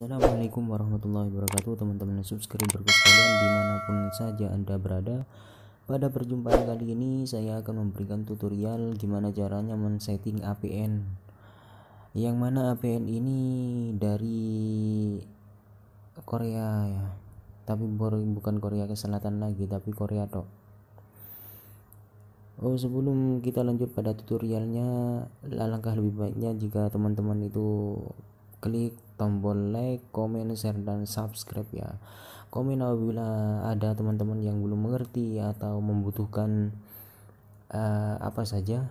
Assalamualaikum warahmatullahi wabarakatuh teman-teman subscriber sekalian dimanapun saja anda berada pada perjumpaan kali ini saya akan memberikan tutorial gimana caranya men-setting APN yang mana APN ini dari Korea ya tapi bukan Korea Selatan lagi tapi Korea dok. Oh sebelum kita lanjut pada tutorialnya alangkah lebih baiknya jika teman-teman itu klik tombol like, komen, share, dan subscribe ya. Komen apabila ada teman-teman yang belum mengerti atau membutuhkan uh, apa saja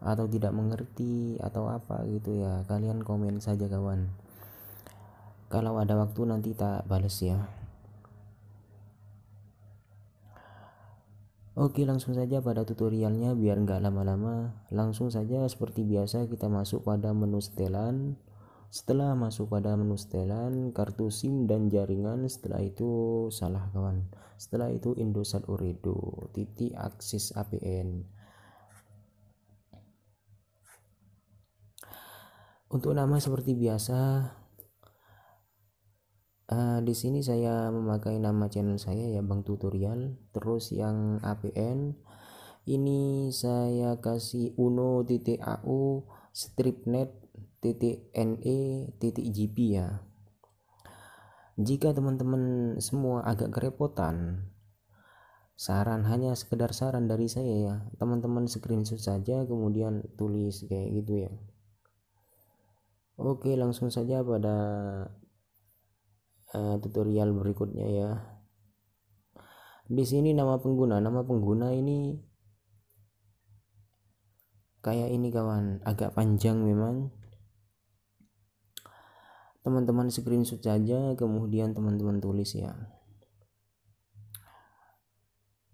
atau tidak mengerti atau apa gitu ya. Kalian komen saja kawan. Kalau ada waktu nanti tak balas ya. Oke langsung saja pada tutorialnya biar nggak lama-lama langsung saja seperti biasa kita masuk pada menu setelan setelah masuk pada menu setelan kartu SIM dan jaringan setelah itu salah kawan setelah itu Indosat Uredo titik akses APN untuk nama seperti biasa uh, di sini saya memakai nama channel saya ya Bang Tutorial terus yang APN ini saya kasih uno uno.au stripnet titik NE ya jika teman-teman semua agak kerepotan saran hanya sekedar saran dari saya ya teman-teman screenshot saja kemudian tulis kayak gitu ya oke langsung saja pada uh, tutorial berikutnya ya di sini nama pengguna nama pengguna ini kayak ini kawan agak panjang memang teman-teman screenshot saja kemudian teman-teman tulis ya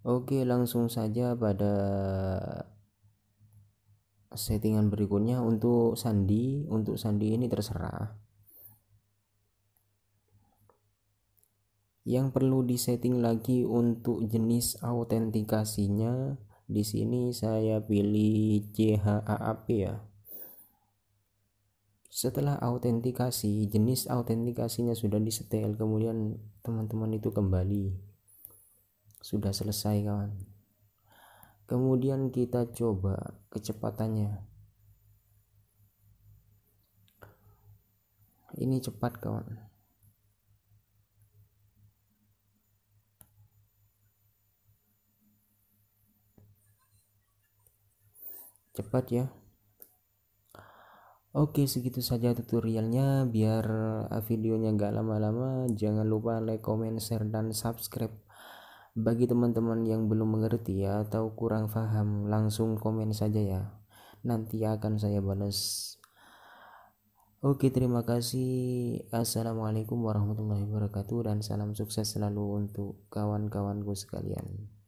Oke langsung saja pada settingan berikutnya untuk sandi untuk sandi ini terserah yang perlu disetting lagi untuk jenis autentikasinya di sini saya pilih CHAAP ya setelah autentikasi jenis autentikasinya sudah di setel kemudian teman-teman itu kembali sudah selesai kawan kemudian kita coba kecepatannya ini cepat kawan cepat ya Oke segitu saja tutorialnya biar eh, videonya nggak lama-lama jangan lupa like, comment, share dan subscribe bagi teman-teman yang belum mengerti ya atau kurang paham langsung komen saja ya nanti akan saya balas Oke, terima kasih. Assalamualaikum warahmatullahi wabarakatuh, dan salam sukses selalu untuk kawan-kawanku sekalian.